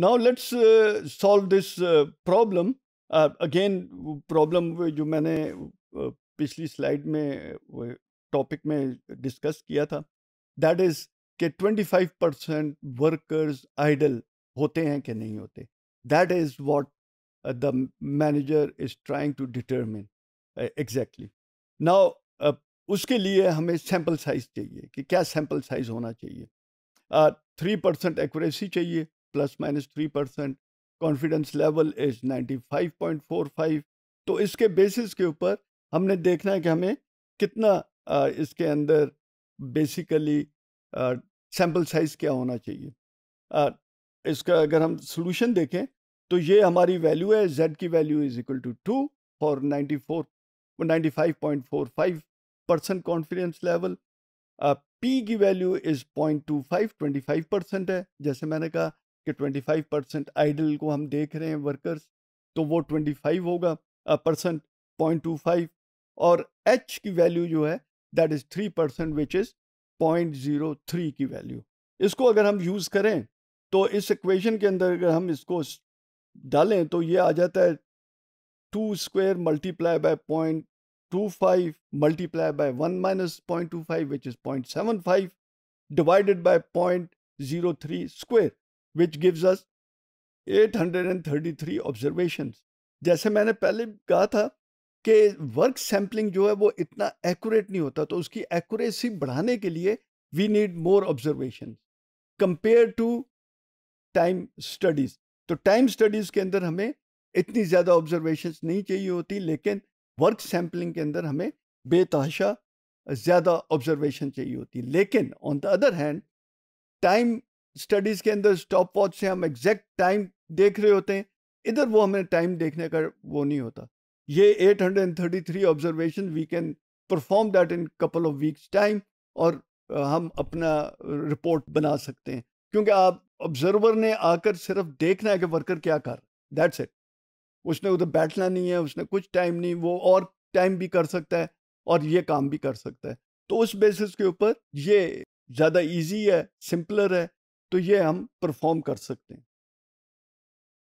Now let's solve this problem again problem जो मैंने पिछली स्लाइड में टॉपिक में डिस्कस किया था दैट इज के 25 परसेंट वर्कर्स आइडल होते हैं कि नहीं होते that is what the manager is trying to determine exactly now उसके लिए हमें सैम्पल साइज चाहिए कि क्या सैम्पल साइज होना चाहिए थ्री परसेंट एक्यूरेसी चाहिए plus minus three percent confidence level is ninety five point four five तो इसके बेसिस के ऊपर हमने देखना है कि हमें कितना आ, इसके अंदर बेसिकली सैम्पल साइज क्या होना चाहिए आ, इसका अगर हम सोल्यूशन देखें तो ये हमारी वैल्यू है जेड की value is equal to two for ninety four ninety five point four five percent confidence level P की value is point two five twenty five percent है जैसे मैंने कहा कि 25 परसेंट आइडल को हम देख रहे हैं वर्कर्स तो वो 25 होगा परसेंट पॉइंट टू फाइव और एच की वैल्यू जो है that is three percent which is point zero three की वैल्यू इसको अगर हम यूज़ करें तो इस इक्वेशन के अंदर अगर हम इसको डालें तो ये आ जाता है two square multiply by point two five multiply by one minus point two five which is point seven five divided by point zero three square which gives us 833 observations जैसे मैंने पहले कहा था कि वर्क सैम्पलिंग जो है वो इतना एक्यूरेट नहीं होता तो उसकी एक्यूरेसी बढ़ाने के लिए we need more observation compare to time studies तो टाइम स्टडीज के अंदर हमें इतनी ज़्यादा ऑब्जर्वेशंस नहीं चाहिए होती लेकिन वर्क सैम्पलिंग के अंदर हमें बेतहाशा ज़्यादा ऑब्जर्वेशन चाहिए होती लेकिन on the other hand time studies के अंदर स्टॉप वॉच से हम एग्जैक्ट टाइम देख रहे होते हैं इधर वो हमें टाइम देखने का वो नहीं होता ये 833 observation we can perform that in couple of weeks time और हम अपना रिपोर्ट बना सकते हैं क्योंकि आप ऑब्जर्वर ने आकर सिर्फ देखना है कि वर्कर क्या कर दैट्स इट उसने उधर बैठना नहीं है उसने कुछ टाइम नहीं वो और टाइम भी कर सकता है और ये काम भी कर सकता है तो उस बेसिस के ऊपर ये ज़्यादा ईजी है सिंपलर है तो ये हम परफॉर्म कर सकते हैं